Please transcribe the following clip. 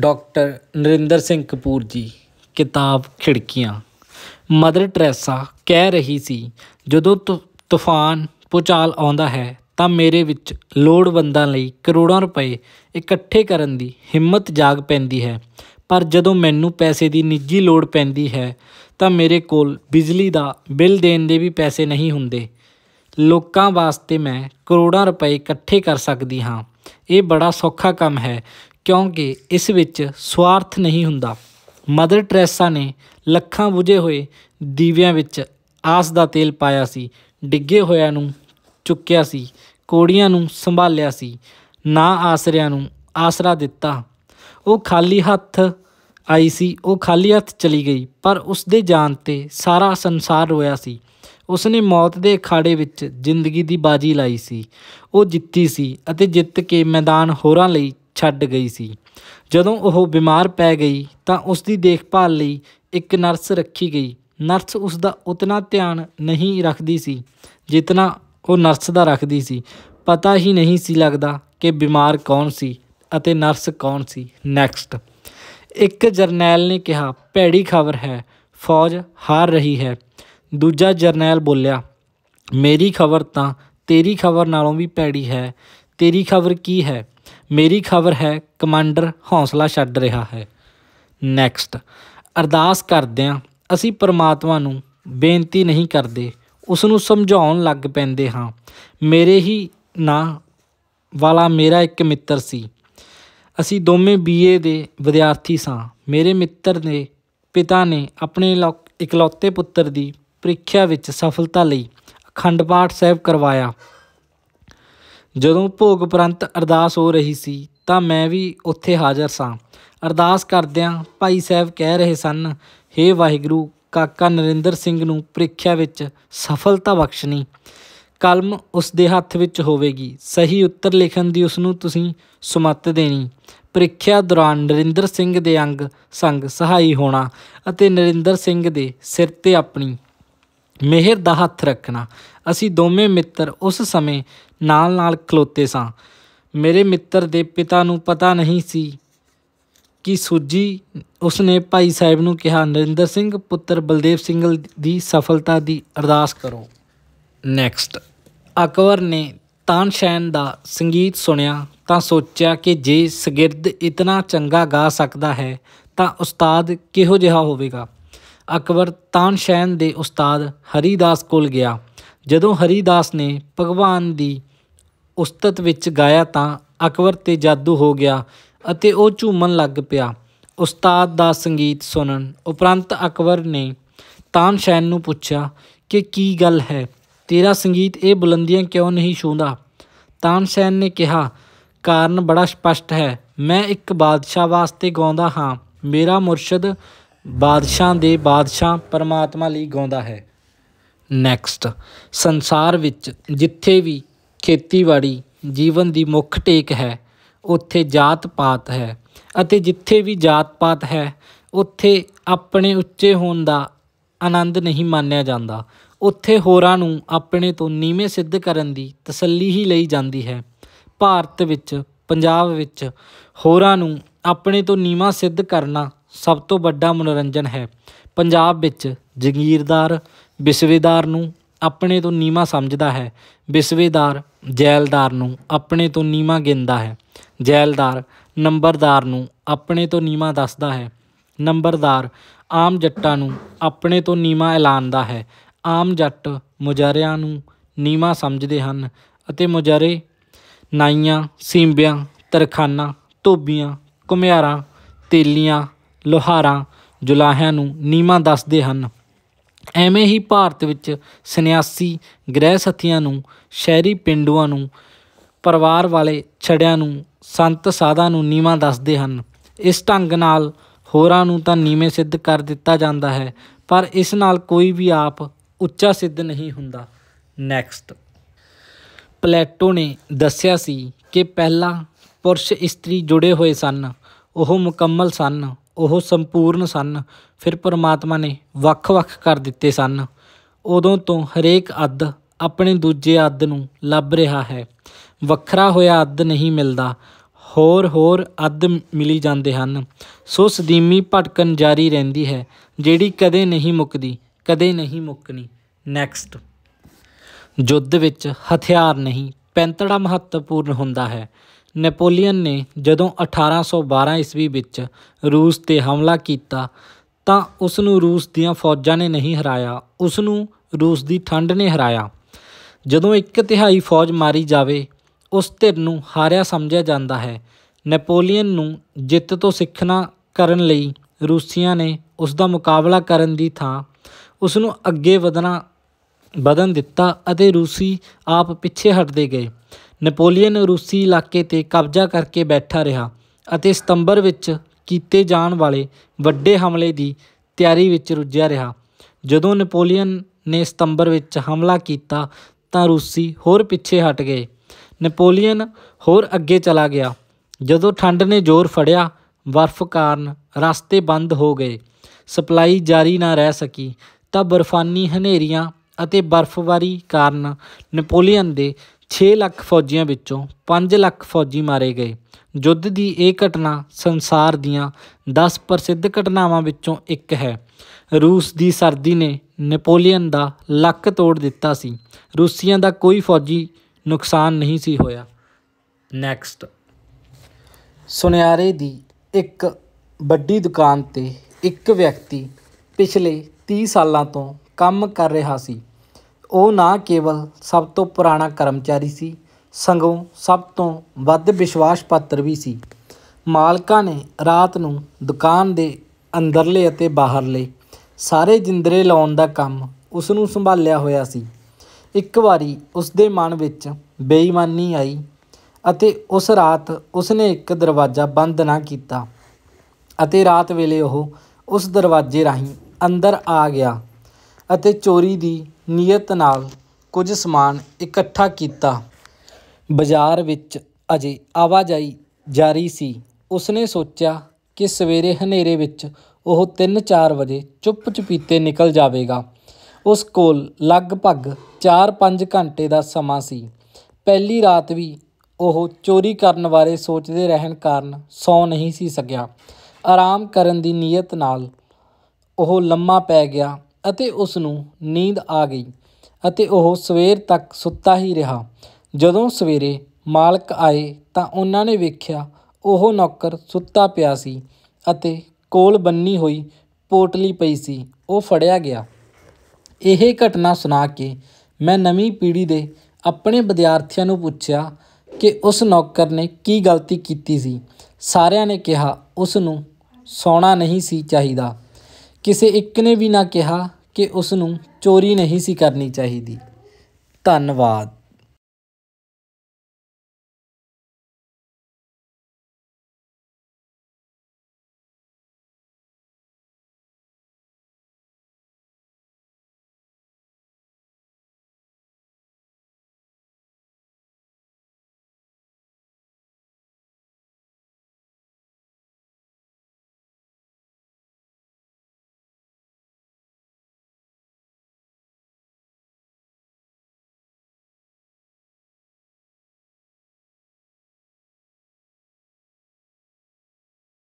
doctor Narendra Singh Kapoor ਜੀ ਕਿਤਾਬ ਖਿੜਕੀਆਂ ਮਦਰ ਟ੍ਰੈਸਾ ਕਹਿ ਰਹੀ ਸੀ ਜਦੋਂ ਤੂਫਾਨ ਪੁਚਾਲ ਆਉਂਦਾ ਹੈ ਤਾਂ ਮੇਰੇ ਵਿੱਚ ਲੋੜਵੰਦਾਂ ਲਈ ਕਰੋੜਾਂ ਰੁਪਏ ਇਕੱਠੇ ਕਰਨ ਦੀ ਹਿੰਮਤ ਜਾਗ ਪੈਂਦੀ ਹੈ ਪਰ ਜਦੋਂ ਮੈਨੂੰ ਪੈਸੇ ਦੀ ਨਿੱਜੀ ਲੋੜ ਪੈਂਦੀ ਹੈ ਤਾਂ ਮੇਰੇ ਕੋਲ ਬਿਜਲੀ ਦਾ ਬਿੱਲ ਦੇਣ ਦੇ ਵੀ ਪੈਸੇ ਨਹੀਂ ਹੁੰਦੇ ਲੋਕਾਂ ਵਾਸਤੇ ਮੈਂ ਕਰੋੜਾਂ ਰੁਪਏ ਇਕੱਠੇ ਕਰ ਸਕਦੀ ਹਾਂ ਇਹ ਬੜਾ ਸੌਖਾ ਕੰਮ ਹੈ ਕਿਉਂਕਿ ਇਸ ਵਿੱਚ ਸਵਾਰਥ ਨਹੀਂ ਹੁੰਦਾ ਮਦਰ ਟ੍ਰੈਸਾ ਨੇ ਲੱਖਾਂ ਬੁਝੇ ਹੋਏ ਦੀਵਿਆਂ ਵਿੱਚ ਆਸ ਦਾ ਤੇਲ ਪਾਇਆ ਸੀ ਡਿੱਗੇ ਹੋਇਆਂ ਨੂੰ ਚੁੱਕਿਆ ਸੀ ਕੋੜੀਆਂ ਨੂੰ ਸੰਭਾਲਿਆ ਸੀ ਨਾ ਆਸਰਿਆਂ ਨੂੰ ਆਸਰਾ ਦਿੱਤਾ ਉਹ ਖਾਲੀ ਹੱਥ ਆਈ ਸੀ ਉਹ ਖਾਲੀ ਹੱਥ ਚਲੀ ਗਈ ਪਰ ਉਸ ਦੇ ਜਾਣ ਤੇ ਸਾਰਾ ਸੰਸਾਰ ਰੋਇਆ ਸੀ ਉਸ ਨੇ ਮੌਤ ਦੇ ਅਖਾੜੇ ਵਿੱਚ ਜ਼ਿੰਦਗੀ ਦੀ ਬਾਜੀ ਲਾਈ ਸੀ ਉਹ ਜਿੱਤੀ ਸੀ ਅਤੇ ਜਿੱਤ ਕੇ ਮੈਦਾਨ ਹੋਰਾਂ ਲਈ ਛੱਡ ਗਈ ਸੀ ਜਦੋਂ ਉਹ ਬਿਮਾਰ ਪੈ ਗਈ ਤਾਂ ਉਸ ਦੀ ਦੇਖਭਾਲ ਲਈ ਇੱਕ ਨਰਸ ਰੱਖੀ ਗਈ ਨਰਸ ਉਸ ਦਾ ਉਤਨਾ ਧਿਆਨ ਨਹੀਂ ਰੱਖਦੀ ਸੀ ਜਿਤਨਾ ਉਹ ਨਰਸ ਦਾ ਰੱਖਦੀ ਸੀ ਪਤਾ ਹੀ ਨਹੀਂ ਸੀ ਲੱਗਦਾ ਕਿ ਬਿਮਾਰ ਕੌਣ ਸੀ ਅਤੇ ਨਰਸ ਕੌਣ ਸੀ ਨੈਕਸਟ ਇੱਕ ਜਰਨੈਲ ਨੇ ਕਿਹਾ ਭੈੜੀ ਖਬਰ ਹੈ ਫੌਜ ਹਾਰ ਰਹੀ ਹੈ ਦੂਜਾ ਜਰਨੈਲ ਬੋਲਿਆ ਮੇਰੀ ਖਬਰ ਤਾਂ ਤੇਰੀ ਖਬਰ ਨਾਲੋਂ ਵੀ ਭੈੜੀ ਹੈ ਤੇਰੀ ਖਬਰ ਕੀ ਹੈ ਮੇਰੀ ਖਬਰ ਹੈ ਕਮਾਂਡਰ ਹੌਸਲਾ ਛੱਡ ਰਿਹਾ ਹੈ ਨੈਕਸਟ ਅਰਦਾਸ ਕਰਦਿਆਂ ਅਸੀਂ ਪਰਮਾਤਮਾ ਨੂੰ ਬੇਨਤੀ ਨਹੀਂ ਕਰਦੇ ਉਸ ਨੂੰ ਸਮਝਾਉਣ ਲੱਗ ਪੈਂਦੇ ਹਾਂ ਮੇਰੇ ਹੀ ਨਾਂ ਵਾਲਾ ਮੇਰਾ ਇੱਕ ਮਿੱਤਰ ਸੀ ਅਸੀਂ ਦੋਵੇਂ ਬੀਏ ਦੇ ਵਿਦਿਆਰਥੀ ਸਾਂ ਮੇਰੇ ਮਿੱਤਰ ਦੇ ਪਿਤਾ ਨੇ ਆਪਣੇ ਇਕਲੌਤੇ ਪੁੱਤਰ ਦੀ ਪ੍ਰੀਖਿਆ ਵਿੱਚ ਸਫਲਤਾ ਲਈ ਅਖੰਡ ਪਾਠ ਸਾਹਿਬ ਕਰਵਾਇਆ ਜਦੋਂ ਭੋਗ ਪ੍ਰੰਤ ਅਰਦਾਸ ਹੋ ਰਹੀ ਸੀ ਤਾਂ ਮੈਂ ਵੀ ਉੱਥੇ ਹਾਜ਼ਰ ਸਾਂ ਅਰਦਾਸ ਕਰਦਿਆਂ ਭਾਈ ਸਾਹਿਬ ਕਹਿ ਰਹੇ ਸਨ हे ਵਾਹਿਗੁਰੂ ਕਾਕਾ ਨਰਿੰਦਰ ਸਿੰਘ ਨੂੰ ਪ੍ਰੀਖਿਆ ਵਿੱਚ ਸਫਲਤਾ ਬਖਸ਼ਣੀ ਕਲਮ ਉਸ ਦੇ ਹੱਥ ਵਿੱਚ ਹੋਵੇਗੀ ਸਹੀ ਉੱਤਰ ਲਿਖਣ ਦੀ ਉਸ ਨੂੰ ਤੁਸੀਂ ਸਮੱਤ ਦੇਣੀ ਪ੍ਰੀਖਿਆ ਦੌਰਾਨ ਨਰਿੰਦਰ ਸਿੰਘ ਦੇ ਅੰਗ ਸੰਗ ਸਹਾਈ ਹੋਣਾ ਅਤੇ ਨਰਿੰਦਰ ਸਿੰਘ ਦੇ ਸਿਰ ਤੇ ਆਪਣੀ ਮਿਹਰ ਦਾ ਹੱਥ ਰੱਖਣਾ ਅਸੀਂ ਦੋਵੇਂ ਮਿੱਤਰ ਉਸ ਸਮੇਂ ਨਾਲ-ਨਾਲ ਖਲੋਤੇ ਸਾਂ ਮੇਰੇ ਮਿੱਤਰ ਦੇ ਪਿਤਾ ਨੂੰ ਪਤਾ ਨਹੀਂ ਸੀ ਕਿ ਸੁੱਜੀ ਉਸਨੇ ਭਾਈ ਸਾਹਿਬ ਨੂੰ ਕਿਹਾ ਨਰਿੰਦਰ ਸਿੰਘ ਪੁੱਤਰ ਬਲਦੇਵ ਸਿੰਘ ਦੀ ਸਫਲਤਾ ਦੀ ਅਰਦਾਸ ਕਰੋ ਨੈਕਸਟ ਅਕਬਰ ਨੇ ਤਾਨਸ਼ੈਨ ਦਾ ਸੰਗੀਤ ਸੁਣਿਆ ਤਾਂ ਸੋਚਿਆ ਕਿ ਜੇ ਸਗਿਰਦ ਇਤਨਾ ਚੰਗਾ ਗਾ ਸਕਦਾ ਹੈ ਤਾਂ ਉਸਤਾਦ ਕਿਹੋ ਜਿਹਾ ਹੋਵੇਗਾ ਅਕਬਰ ਤਾਨਸ਼ੈਨ ਦੇ ਉਸਤਾਦ ਹਰੀਦਾਸ ਕੋਲ ਗਿਆ ਜਦੋਂ ਹਰੀਦਾਸ ਨੇ ਭਗਵਾਨ ਦੀ ਉਸਤਤ ਵਿੱਚ ਗਾਇਆ ਤਾਂ ਅਕਬਰ ਤੇ ਜਾਦੂ ਹੋ ਗਿਆ ਅਤੇ ਉਹ ਝੂਮਣ ਲੱਗ ਪਿਆ ਉਸਤਾਦ ਦਾ ਸੰਗੀਤ ਸੁਣਨ ਉਪਰੰਤ ਅਕਬਰ ਨੇ ਤਾਨਸ਼ੈਨ ਨੂੰ ਪੁੱਛਿਆ ਕਿ ਕੀ ਗੱਲ ਹੈ ਤੇਰਾ ਸੰਗੀਤ ਇਹ ਬੁਲੰਦੀਆਂ ਕਿਉਂ ਨਹੀਂ ਛੂੰਦਾ ਤਾਨਸ਼ੈਨ ਨੇ ਕਿਹਾ ਕਾਰਨ ਬੜਾ ਸਪਸ਼ਟ ਹੈ ਮੈਂ ਇੱਕ ਬਾਦਸ਼ਾਹ ਵਾਸਤੇ ਗਾਉਂਦਾ ਹਾਂ ਮੇਰਾ ਮੁਰਸ਼ਿਦ ਬਾਦਸ਼ਾਹ ਦੇ ਬਾਦਸ਼ਾਹ ਪਰਮਾਤਮਾ ਲਈ ਗਾਉਂਦਾ ਹੈ ਨੈਕਸਟ ਸੰਸਾਰ ਵਿੱਚ ਜਿੱਥੇ ਵੀ ਖੇਤੀਬਾੜੀ ਜੀਵਨ ਦੀ ਮੁੱਖ ਟੇਕ ਹੈ ਉੱਥੇ ਜਾਤ ਪਾਤ ਹੈ ਅਤੇ ਜਿੱਥੇ ਵੀ ਜਾਤ ਪਾਤ ਹੈ ਉੱਥੇ ਆਪਣੇ ਉੱਚੇ ਹੋਣ ਦਾ ਆਨੰਦ ਨਹੀਂ ਮਾਨਿਆ ਜਾਂਦਾ ਉੱਥੇ ਹੋਰਾਂ ਨੂੰ ਆਪਣੇ ਤੋਂ ਨੀਵੇਂ ਸਿੱਧ ਕਰਨ ਦੀ ਤਸੱਲੀ ਹੀ ਲਈ ਜਾਂਦੀ ਹੈ ਭਾਰਤ ਵਿੱਚ ਪੰਜਾਬ ਵਿੱਚ ਹੋਰਾਂ ਨੂੰ ਆਪਣੇ ਤੋਂ ਨੀਵਾਂ ਸਿੱਧ ਕਰਨਾ ਸਭ ਤੋਂ ਵੱਡਾ ਮਨੋਰੰਜਨ ਹੈ ਪੰਜਾਬ ਵਿੱਚ ਜ਼ਗੀਰਦਾਰ ਵਿਸਵੇਦਾਰ ਨੂੰ ਆਪਣੇ ਤੋਂ ਨੀਵਾ ਸਮਝਦਾ ਹੈ ਵਿਸਵੇਦਾਰ ਜੈਲਦਾਰ ਨੂੰ ਆਪਣੇ ਤੋਂ ਨੀਵਾ ਗਿੰਦਾ ਹੈ ਜੈਲਦਾਰ ਨੰਬਰਦਾਰ ਨੂੰ ਆਪਣੇ ਤੋਂ ਨੀਵਾ ਦੱਸਦਾ ਹੈ ਨੰਬਰਦਾਰ ਆਮ ਜੱਟਾਂ ਨੂੰ ਆਪਣੇ ਤੋਂ ਨੀਵਾ ਐਲਾਨਦਾ ਹੈ ਆਮ ਜੱਟ ਮੁਜਾਰਿਆਂ ਨੂੰ ਨੀਵਾ ਸਮਝਦੇ ਹਨ ਅਤੇ ਮੁਜਾਰੇ ਨਾਈਆਂ ਸੀਂਬਿਆਂ ਤਰਖਾਨਾਂ ਧੋਬੀਆਂ ਕੁਮਿਆਰਾਂ ਤੇਲੀਆਂ ਲੋਹਾਰਾਂ ਜੁਲਾਹਿਆਂ ਨੂੰ ਨੀਵਾ ਦੱਸਦੇ ਹਨ ਐਵੇਂ ਹੀ ਭਾਰਤ ਵਿੱਚ ਸੰਨਿਆਸੀ ਗ੍ਰਹਿ ਸਥੀਆਂ ਨੂੰ ਸ਼ਹਿਰੀ ਪਿੰਡੂਆਂ ਨੂੰ ਪਰਿਵਾਰ ਵਾਲੇ ਛੜਿਆਂ ਨੂੰ ਸੰਤ ਸਾਧਾਂ ਨੂੰ ਨੀਵਾ ਦੱਸਦੇ ਹਨ ਇਸ ਢੰਗ ਨਾਲ ਹੋਰਾਂ ਨੂੰ ਤਾਂ ਨੀਵੇਂ ਸਿੱਧ ਕਰ ਦਿੱਤਾ ਜਾਂਦਾ ਹੈ ਪਰ ਇਸ ਨਾਲ ਕੋਈ ਵੀ ਆਪ ਉੱਚਾ ਸਿੱਧ ਨਹੀਂ ਹੁੰਦਾ ਨੈਕਸਟ ਪਲੇਟੋ ਨੇ ਦੱਸਿਆ ਸੀ ਕਿ ਪਹਿਲਾਂ ਪੁਰਸ਼ ਇਸਤਰੀ ਜੁੜੇ ਹੋਏ ਸਨ ਉਹ ਮੁਕੰਮਲ ਸਨ ਉਹ ਸੰਪੂਰਨ ਸਨ ਫਿਰ ਪਰਮਾਤਮਾ ਨੇ ਵੱਖ-ਵੱਖ ਕਰ ਦਿੱਤੇ ਸਨ ਉਦੋਂ ਤੋਂ ਹਰੇਕ ਅੱਧ ਆਪਣੇ ਦੂਜੇ ਅੱਧ ਨੂੰ ਲੱਭ ਰਿਹਾ ਹੈ ਵੱਖਰਾ ਹੋਇਆ ਅੱਧ ਨਹੀਂ ਮਿਲਦਾ ਹੋਰ ਹੋਰ ਅੱਧ ਮਿਲੀ ਜਾਂਦੇ ਹਨ ਸੋ ਸਦੀਮੀ ਭਟਕਣ ਜਾਰੀ ਰਹਿੰਦੀ ਹੈ ਜਿਹੜੀ ਕਦੇ ਨਹੀਂ ਮੁੱਕਦੀ ਕਦੇ ਨਹੀਂ ਮੁੱਕਣੀ ਨੈਕਸਟ ਜੁੱਧ ਵਿੱਚ ਹਥਿਆਰ ਨਹੀਂ ਪੈਂਤੜਾ ਮਹੱਤਵਪੂਰਨ ਹੁੰਦਾ ਹੈ ਨੈਪੋਲੀਅਨ ਨੇ ਜਦੋਂ 1812 ਈਸਵੀ ਵਿੱਚ ਰੂਸ ਤੇ ਹਮਲਾ ਕੀਤਾ ਤਾਂ ਉਸ ਨੂੰ ਰੂਸ ਦੀਆਂ ਫੌਜਾਂ ਨੇ ਨਹੀਂ ਹਰਾਇਆ ਉਸ ਨੂੰ ਰੂਸ ਦੀ ਠੰਡ ਨੇ ਹਰਾਇਆ ਜਦੋਂ ਇੱਕ ਤਿਹਾਈ ਫੌਜ ਮਾਰੀ ਜਾਵੇ ਉਸ ਧਿਰ ਨੂੰ ਹਾਰਿਆ ਸਮਝਿਆ ਜਾਂਦਾ ਹੈ ਨੈਪੋਲੀਅਨ ਨੂੰ ਜਿੱਤ ਤੋਂ ਸਿੱਖਣਾ ਕਰਨ ਲਈ ਰੂਸੀਆਂ ਨੇ ਉਸ ਦਾ ਮੁਕਾਬਲਾ ਕਰਨ ਦੀ ਥਾਂ ਉਸ ਨੂੰ ਅੱਗੇ ਵਧਣਾ ਬਦਨ ਦਿੱਤਾ ਅਤੇ ਰੂਸੀ ਆਪ ਪਿੱਛੇ ਹਟਦੇ ਗਏ ਨੈਪੋਲੀਅਨ ਰੂਸੀ ਇਲਾਕੇ ਤੇ ਕਬਜ਼ਾ ਕਰਕੇ ਬੈਠਾ ਰਿਹਾ ਅਤੇ ਸਤੰਬਰ ਵਿੱਚ ਕੀਤੇ ਜਾਣ ਵਾਲੇ ਵੱਡੇ ਹਮਲੇ ਦੀ ਤਿਆਰੀ ਵਿੱਚ ਰੁੱਝਿਆ ਰਿਹਾ ਜਦੋਂ ਨੈਪੋਲੀਅਨ ਨੇ ਸਤੰਬਰ ਵਿੱਚ ਹਮਲਾ ਕੀਤਾ ਤਾਂ ਰੂਸੀ ਹੋਰ ਪਿੱਛੇ ਹਟ ਗਏ ਨੈਪੋਲੀਅਨ ਹੋਰ ਅੱਗੇ ਚਲਾ ਗਿਆ ਜਦੋਂ ਠੰਡ ਨੇ ਜ਼ੋਰ ਫੜਿਆ ਬਰਫ਼ ਕਾਰਨ ਰਸਤੇ ਬੰਦ ਹੋ ਗਏ ਸਪਲਾਈ ਜਾਰੀ ਨਾ ਰਹਿ ਸਕੀ ਤਾਂ ਬਰਫਾਨੀ ਹਨੇਰੀਆਂ ਅਤੇ ਬਰਫ਼ਬਾਰੀ ਕਾਰਨ ਨੈਪੋਲੀਅਨ ਦੇ 6 ਲੱਖ ਫੌਜੀਆਂ ਵਿੱਚੋਂ 5 ਲੱਖ ਫੌਜੀ ਮਾਰੇ ਗਏ ਯੁੱਧ ਦੀ ਇਹ ਘਟਨਾ ਸੰਸਾਰ ਦੀਆਂ 10 ਪ੍ਰਸਿੱਧ ਘਟਨਾਵਾਂ ਵਿੱਚੋਂ ਇੱਕ ਹੈ ਰੂਸ ਦੀ ਸਰਦੀ ਨੇ ਨੈਪੋਲੀਅਨ ਦਾ ਲੱਕ ਤੋੜ ਦਿੱਤਾ ਸੀ ਰੂਸੀਆਂ ਦਾ ਕੋਈ ਫੌਜੀ ਨੁਕਸਾਨ ਨਹੀਂ ਸੀ ਹੋਇਆ ਨੈਕਸਟ ਸੁਨਿਆਰੇ ਦੀ ਇੱਕ ਵੱਡੀ ਦੁਕਾਨ ਤੇ ਇੱਕ ਵਿਅਕਤੀ ਪਿਛਲੇ 30 ਸਾਲਾਂ ਤੋਂ ਕੰਮ ਕਰ ਰਿਹਾ ਸੀ ਉਹ ਨਾ ਕੇਵਲ ਸਭ ਤੋਂ ਪੁਰਾਣਾ ਕਰਮਚਾਰੀ ਸੀ ਸੰਗੋਂ ਸਭ ਤੋਂ ਵੱਧ ਵਿਸ਼ਵਾਸ ਪਾਤਰ ਵੀ ਸੀ ਮਾਲਕਾਂ ਨੇ ਰਾਤ ਨੂੰ ਦੁਕਾਨ ਦੇ ਅੰਦਰਲੇ ਅਤੇ ਬਾਹਰਲੇ ਸਾਰੇ ਜਿੰਦਰੇ ਲਾਉਣ ਦਾ ਕੰਮ ਉਸ ਨੂੰ ਸੰਭਾਲਿਆ ਹੋਇਆ ਸੀ ਇੱਕ ਵਾਰੀ ਉਸ ਦੇ ਮਨ ਵਿੱਚ ਬੇਈਮਾਨੀ ਆਈ ਅਤੇ ਉਸ ਰਾਤ ਉਸ ਨੇ ਇੱਕ ਦਰਵਾਜ਼ਾ ਬੰਦ ਨਾ ਕੀਤਾ ਅਤੇ ਰਾਤ ਵੇਲੇ ਉਹ ਉਸ ਦਰਵਾਜ਼ੇ ਰਾਹੀਂ ਅੰਦਰ ਆ ਗਿਆ ਅਤੇ ਚੋਰੀ ਦੀ ਨੀਅਤ ਨਾਲ ਕੁਝ ਸਮਾਨ ਇਕੱਠਾ ਕੀਤਾ ਬਾਜ਼ਾਰ ਵਿੱਚ ਅਜੇ ਆਵਾਜਾਈ ਜਾਰੀ ਸੀ ਉਸਨੇ ਸੋਚਿਆ ਕਿ ਸਵੇਰੇ ਹਨੇਰੇ ਵਿੱਚ ਉਹ 3-4 ਵਜੇ ਚੁੱਪਚੀਪੀਤੇ ਨਿਕਲ ਜਾਵੇਗਾ ਉਸ ਕੋਲ ਲਗਭਗ 4-5 ਘੰਟੇ ਦਾ ਸਮਾਂ ਸੀ ਪਹਿਲੀ ਰਾਤ ਵੀ ਉਹ ਚੋਰੀ ਕਰਨ ਬਾਰੇ ਸੋਚਦੇ ਰਹਿਣ ਕਾਰਨ ਸੌ ਨਹੀਂ ਸੀ ਸਕਿਆ ਆਰਾਮ ਕਰਨ ਦੀ ਨੀਅਤ ਨਾਲ ਉਹ ਲੰਮਾ ਪੈ ਗਿਆ ਅਤੇ ਉਸ ਨੂੰ ਨੀਂਦ ਆ ਗਈ ਅਤੇ ਉਹ ਸਵੇਰ ਤੱਕ ਸੁੱਤਾ ਹੀ ਰਿਹਾ ਜਦੋਂ ਸਵੇਰੇ ਮਾਲਕ ਆਏ ਤਾਂ ਉਹਨਾਂ ਨੇ ਵੇਖਿਆ ਉਹ ਨੌਕਰ ਸੁੱਤਾ ਪਿਆ ਸੀ ਅਤੇ ਕੋਲ ਬੰਨੀ ਹੋਈ ਪੋਟਲੀ ਪਈ ਸੀ ਉਹ ਫੜਿਆ ਗਿਆ ਇਹ ਘਟਨਾ ਸੁਣਾ ਕੇ ਮੈਂ ਨਵੀਂ ਪੀੜ੍ਹੀ ਦੇ ਆਪਣੇ ਵਿਦਿਆਰਥੀਆਂ ਨੂੰ ਪੁੱਛਿਆ ਕਿ ਉਸ ਨੌਕਰ ਨੇ ਕੀ ਗਲਤੀ ਕੀਤੀ ਸੀ ਸਾਰਿਆਂ ਨੇ ਕਿਹਾ ਉਸ ਨੂੰ ਸੌਣਾ ਨਹੀਂ ਸੀ ਚਾਹੀਦਾ ਕਿਸੇ ਇੱਕ ਨੇ ਵੀ ਨਾ ਕਿਹਾ ਕਿ ਉਸ ਨੂੰ ਚੋਰੀ ਨਹੀਂ ਸੀ ਕਰਨੀ ਚਾਹੀਦੀ ਧੰਨਵਾਦ